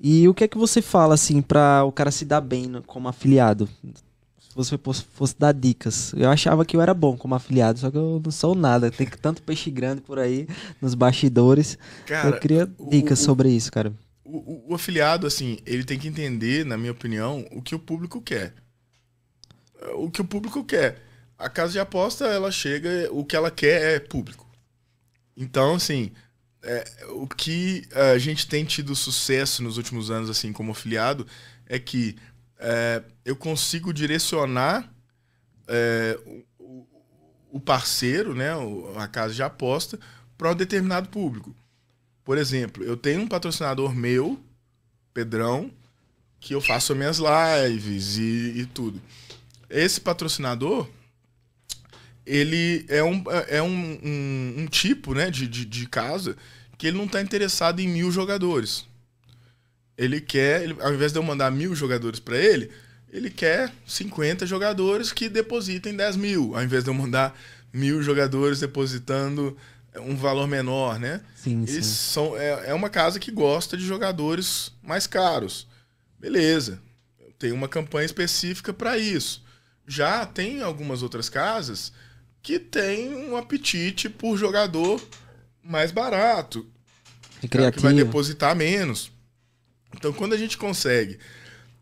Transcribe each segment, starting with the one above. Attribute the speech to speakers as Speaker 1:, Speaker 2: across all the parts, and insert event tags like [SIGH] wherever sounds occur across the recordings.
Speaker 1: E o que é que você fala, assim, para o cara se dar bem no, como afiliado? Se você fosse, dar dicas. Eu achava que eu era bom como afiliado, só que eu não sou nada. Tem tanto peixe grande por aí, nos bastidores. Cara, eu queria dicas o, sobre isso, cara. O, o, o afiliado, assim, ele tem que entender, na minha opinião, o que o público quer. O que o público quer. A casa de aposta, ela chega, o que ela quer é público. Então, assim, é, o que a gente tem tido sucesso nos últimos anos, assim, como afiliado, é que é, eu consigo direcionar é, o, o, parceiro, né, a casa de aposta, para um determinado público. Por exemplo, eu tenho um patrocinador meu, Pedrão, que eu faço minhas lives e, e tudo. Esse patrocinador, ele é um, é um, um, um tipo né, de, de, de, casa que ele não está interessado em mil jogadores. Ele quer, ele, ao invés de eu mandar mil jogadores para ele, ele quer 50 jogadores que depositem 10 mil, ao invés de eu mandar mil jogadores depositando um valor menor, né? Sim, Eles sim. São, é, é uma casa que gosta de jogadores mais caros. Beleza, tem uma campanha específica para isso. Já tem algumas outras casas que tem um apetite por jogador mais barato. E Que vai depositar menos. Então, quando a gente consegue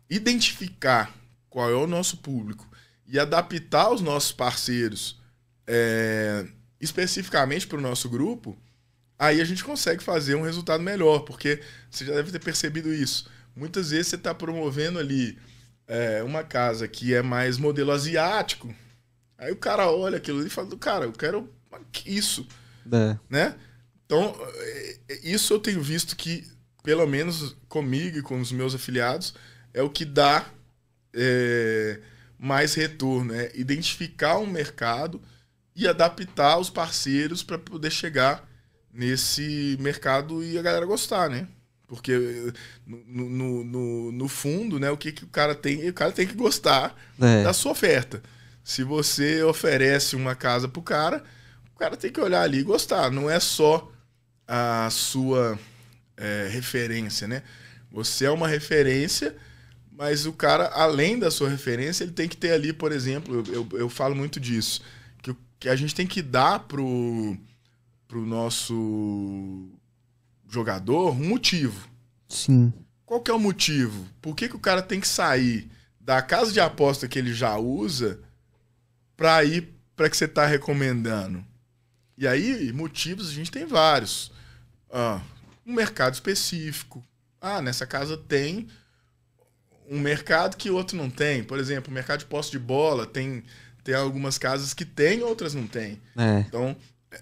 Speaker 1: identificar qual é o nosso público e adaptar os nossos parceiros é, especificamente para o nosso grupo, aí a gente consegue fazer um resultado melhor, porque você já deve ter percebido isso. Muitas vezes você está promovendo ali é, uma casa que é mais modelo asiático, Aí o cara olha aquilo e fala, cara, eu quero isso. É. Né? Então, é, é, isso eu tenho visto que, pelo menos comigo e com os meus afiliados, é o que dá é, mais retorno. É identificar um mercado e adaptar os parceiros para poder chegar nesse mercado e a galera gostar, né? Porque no, no, no, no fundo, né, o que, que o cara tem. O cara tem que gostar é. da sua oferta. Se você oferece uma casa pro cara, o cara tem que olhar ali e gostar. Não é só a sua é, referência, né? Você é uma referência, mas o cara, além da sua referência, ele tem que ter ali, por exemplo, eu, eu, eu falo muito disso, que, que a gente tem que dar pro, pro nosso jogador um motivo. Sim. Qual que é o motivo? Por que, que o cara tem que sair da casa de aposta que ele já usa para ir para que você está recomendando? E aí, motivos a gente tem vários. Ah, um mercado específico. Ah, nessa casa tem um mercado que outro não tem. Por exemplo, o mercado de posse de bola tem, tem algumas casas que tem, outras não tem. É. Então,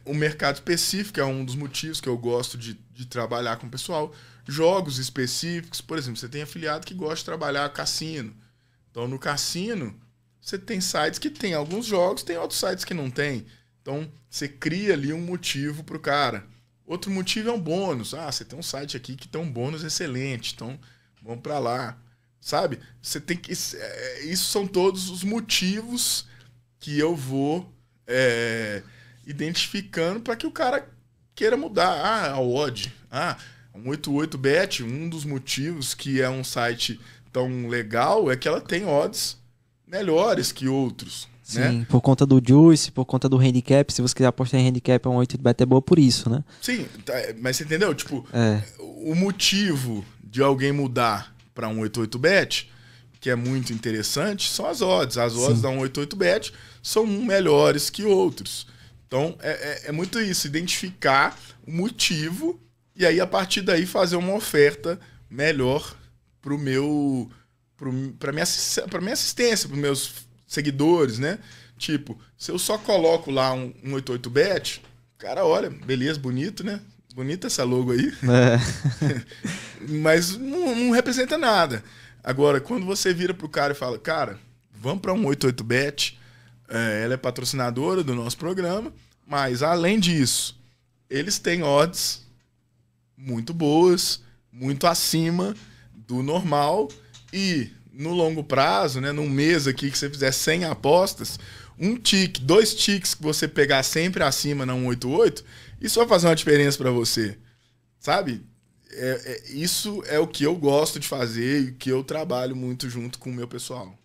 Speaker 1: o mercado específico é um dos motivos que eu gosto de, de trabalhar com o pessoal. Jogos específicos, por exemplo, você tem afiliado que gosta de trabalhar cassino. Então, no cassino, você tem sites que tem alguns jogos, tem outros sites que não tem. Então, você cria ali um motivo para o cara. Outro motivo é um bônus. Ah, você tem um site aqui que tem um bônus excelente, então vamos para lá. Sabe? Você tem que é, é, isso são todos os motivos que eu vou é, identificando para que o cara queira mudar. Ah, a odd. Ah, 188bet, um dos motivos que é um site tão legal é que ela tem odds melhores que outros. Sim, né? por conta do Juice, por conta do handicap. Se você quiser apostar em handicap, é um 8 de bet é boa por isso, né? Sim, tá, é, mas você entendeu? Tipo, é. o motivo de alguém mudar para um 88 bet, que é muito interessante, são as odds. As odds Sim. da 188 bet são melhores que outros. Então, é, é, é muito isso, identificar o motivo e aí, a partir daí, fazer uma oferta melhor pro meu para minha, minha assistência, para meus seguidores, né? Tipo, se eu só coloco lá um, um 88bet, cara, olha, beleza, bonito, né? Bonita essa logo aí. É. [LAUGHS] Mas não, não, representa nada. Agora, quando você vira pro cara e fala, cara, vamos para um 88bet, é, ela é patrocinadora do nosso programa, mas além disso, eles têm odds muito boas, muito acima do normal e no longo prazo, né, num mês aqui que você fizer 100 apostas, um tique, dois tiques que você pegar sempre acima na 188, isso vai fazer uma diferença para você. Sabe? É, é, isso é o que eu gosto de fazer e que eu trabalho muito junto com o meu pessoal.